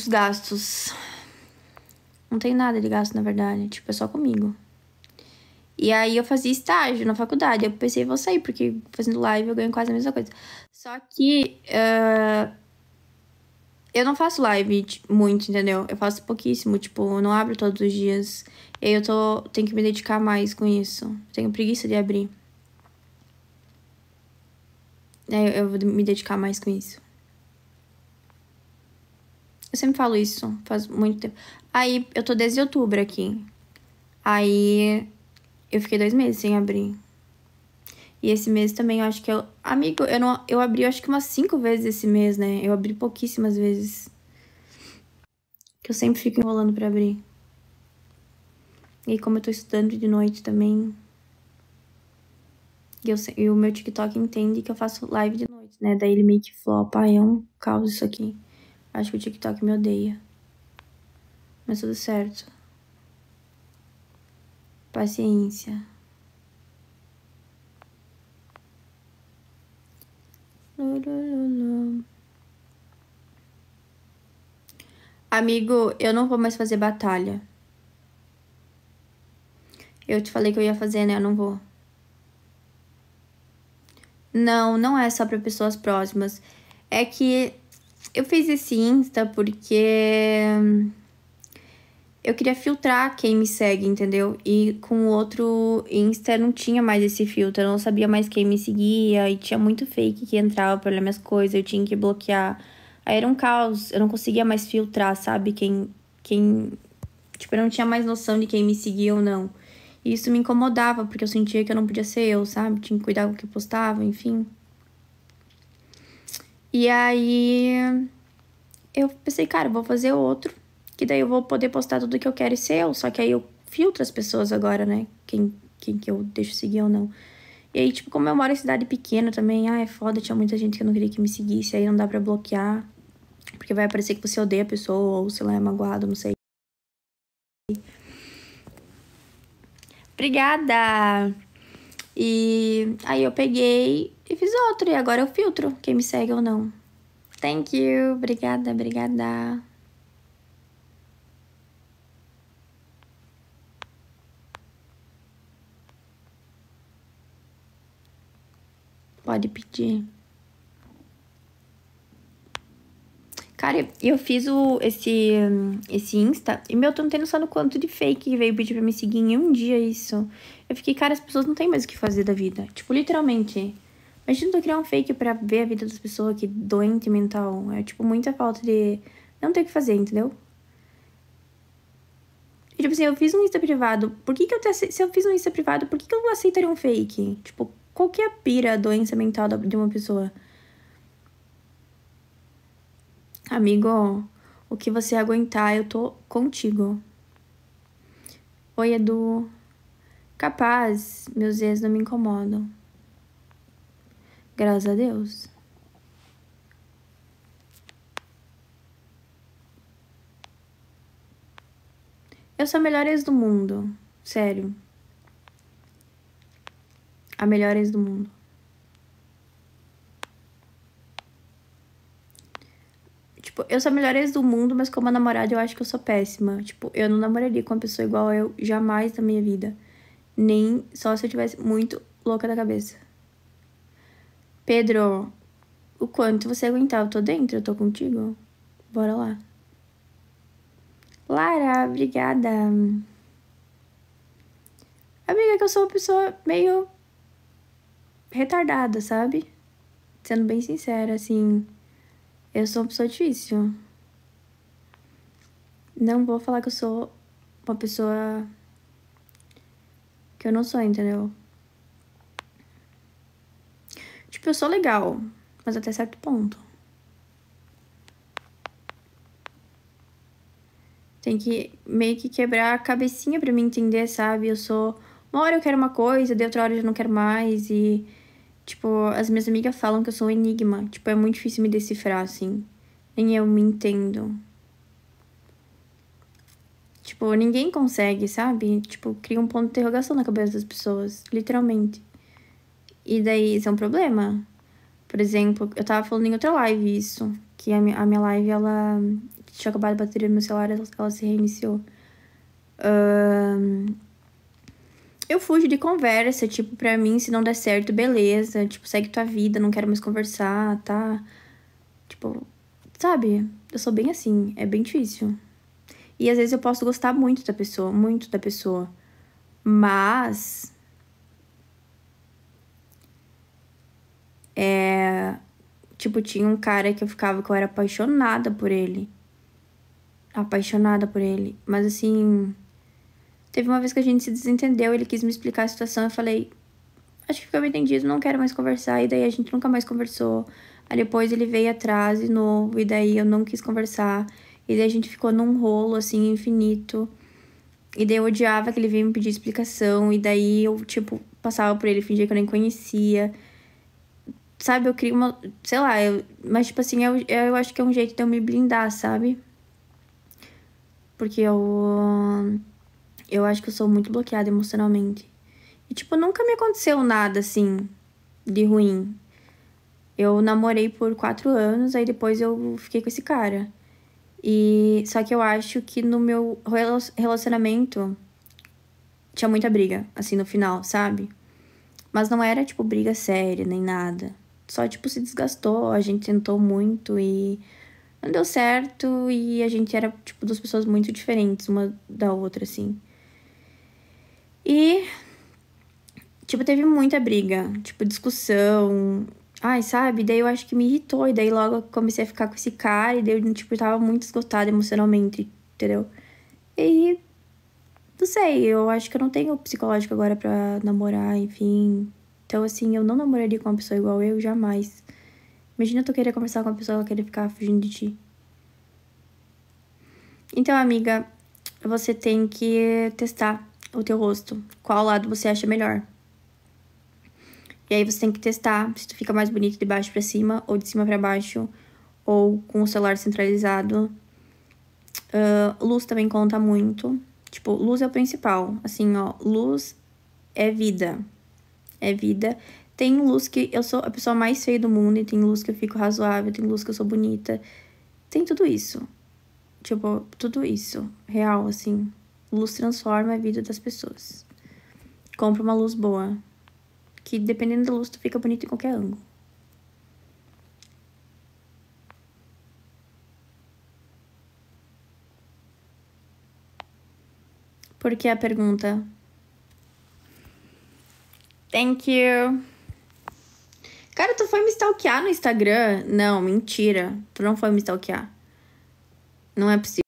Os gastos. Não tem nada de gasto, na verdade. Tipo, é só comigo. E aí eu fazia estágio na faculdade. Eu pensei, vou sair, porque fazendo live eu ganho quase a mesma coisa. Só que. Uh, eu não faço live muito, entendeu? Eu faço pouquíssimo, tipo, eu não abro todos os dias. E aí eu tô, tenho que me dedicar mais com isso. Tenho preguiça de abrir. aí é, eu vou me dedicar mais com isso. Eu sempre falo isso, faz muito tempo. Aí eu tô desde outubro aqui. Aí eu fiquei dois meses sem abrir. E esse mês também eu acho que eu. Amigo, eu, não, eu abri eu acho que umas cinco vezes esse mês, né? Eu abri pouquíssimas vezes. Que eu sempre fico enrolando para abrir. E como eu tô estudando de noite também. E, eu, e o meu TikTok entende que eu faço live de noite, né? Daí ele meio que flopa, ah, é um caos isso aqui. Acho que o TikTok me odeia. Mas tudo certo. Paciência. Amigo, eu não vou mais fazer batalha. Eu te falei que eu ia fazer, né? Eu não vou. Não, não é só para pessoas próximas. É que eu fiz esse Insta porque eu queria filtrar quem me segue, entendeu? E com o outro Insta não tinha mais esse filtro, eu não sabia mais quem me seguia e tinha muito fake que entrava pra olhar minhas coisas, eu tinha que bloquear. Aí era um caos, eu não conseguia mais filtrar, sabe? Quem. quem tipo, eu não tinha mais noção de quem me seguia ou não. E isso me incomodava, porque eu sentia que eu não podia ser eu, sabe? Tinha que cuidar com o que postava, enfim. E aí eu pensei, cara, vou fazer outro, que daí eu vou poder postar tudo que eu quero e ser eu. Só que aí eu filtro as pessoas agora, né? Quem, quem que eu deixo seguir ou não. E aí, tipo, como eu moro em cidade pequena também, ah, é foda, tinha muita gente que eu não queria que me seguisse, aí não dá pra bloquear. Porque vai parecer que você odeia a pessoa, ou sei lá, é magoado, não sei. Obrigada! E aí eu peguei e fiz outro, e agora eu filtro quem me segue ou não. Thank you, obrigada, obrigada. Pode pedir. Cara, eu fiz o, esse, esse Insta e, meu, tô não tendo só no quanto de fake veio pedir pra me seguir em um dia isso. Eu fiquei, cara, as pessoas não têm mais o que fazer da vida. Tipo, literalmente. A gente criar um fake para ver a vida das pessoas que doente mental. É, tipo, muita falta de. Não ter o que fazer, entendeu? E, tipo assim, eu fiz um Insta privado. Por que, que eu. Te, se eu fiz um Insta privado, por que, que eu aceitaria um fake? Tipo, qual que é a pira, a doença mental de uma pessoa? Amigo, o que você aguentar, eu tô contigo. Oi, Edu. Capaz, meus ex não me incomodam. Graças a Deus. Eu sou a melhor ex do mundo. Sério. A melhor ex do mundo. Tipo, eu sou a melhor ex do mundo, mas como namorada eu acho que eu sou péssima. Tipo, eu não namoraria com uma pessoa igual eu jamais na minha vida. Nem só se eu tivesse muito louca da cabeça. Pedro, o quanto você aguentar, eu tô dentro, eu tô contigo. Bora lá. Lara, obrigada. Amiga, que eu sou uma pessoa meio retardada, sabe? Sendo bem sincera, assim, eu sou uma pessoa difícil. Não vou falar que eu sou uma pessoa que eu não sou, entendeu? Tipo, eu sou legal, mas até certo ponto. Tem que meio que quebrar a cabecinha para me entender, sabe? Eu sou. Uma hora eu quero uma coisa, de outra hora eu não quero mais. E, tipo, as minhas amigas falam que eu sou um enigma. Tipo, é muito difícil me decifrar, assim. Nem eu me entendo. Tipo, ninguém consegue, sabe? Tipo, cria um ponto de interrogação na cabeça das pessoas, literalmente. E daí isso é um problema. Por exemplo, eu tava falando em outra live isso, que a minha, a minha live, ela tinha acabado a bateria no meu celular, ela, ela se reiniciou. eu fujo de conversa, tipo, pra mim, se não der certo, beleza, tipo, segue tua vida, não quero mais conversar, tá? Tipo, sabe? Eu sou bem assim, é bem difícil. E às vezes eu posso gostar muito da pessoa, muito da pessoa, mas É... Tipo, tinha um cara que eu ficava que eu era apaixonada por ele. Apaixonada por ele. Mas assim. Teve uma vez que a gente se desentendeu, ele quis me explicar a situação. Eu falei, acho que ficou entendido, não quero mais conversar. E daí a gente nunca mais conversou. Aí depois ele veio atrás de novo, e daí eu não quis conversar. E daí a gente ficou num rolo, assim, infinito. E daí eu odiava que ele veio me pedir explicação. E daí eu, tipo, passava por ele, fingia que eu nem conhecia sabe, eu crio uma. Sei lá, eu, mas tipo assim, eu, eu acho que é um jeito de eu me blindar, sabe? Porque eu. Eu acho que eu sou muito bloqueada emocionalmente. E, tipo, nunca me aconteceu nada assim de ruim. Eu namorei por quatro anos, aí depois eu fiquei com esse cara. E só que eu acho que no meu relacionamento tinha muita briga, assim, no final, sabe? Mas não era, tipo, briga séria nem nada só, tipo, se desgastou. A gente tentou muito e não deu certo. E a gente era, tipo, duas pessoas muito diferentes uma da outra, assim. E, tipo, teve muita briga, tipo, discussão. Ai, sabe? Daí eu acho que me irritou. E daí logo comecei a ficar com esse cara. E daí eu, tipo, tava muito esgotada emocionalmente, entendeu? E. Não sei, eu acho que eu não tenho psicológico agora para namorar, enfim. Então, assim, eu não namoraria com uma pessoa igual eu, jamais. Imagina tu querer conversar com uma pessoa que querer ficar fugindo de ti. Então, amiga, você tem que testar o teu rosto. Qual lado você acha melhor? E aí você tem que testar se tu fica mais bonito de baixo para cima ou de cima para baixo ou com o celular centralizado. Uh, luz também conta muito. Tipo, luz é o principal. Assim, ó, luz é vida é vida. Tem luz que eu sou a pessoa mais feia do mundo e tem luz que eu fico razoável, tem luz que eu sou bonita. Tem tudo isso. Tipo, tudo isso. Real, assim. Luz transforma a vida das pessoas. Compra uma luz boa. Que dependendo da luz, tu fica bonito em qualquer ângulo. Por que a pergunta? Thank you. Cara, tu foi me stalkear no Instagram? Não, mentira. Tu não foi me stalkear. Não é possível.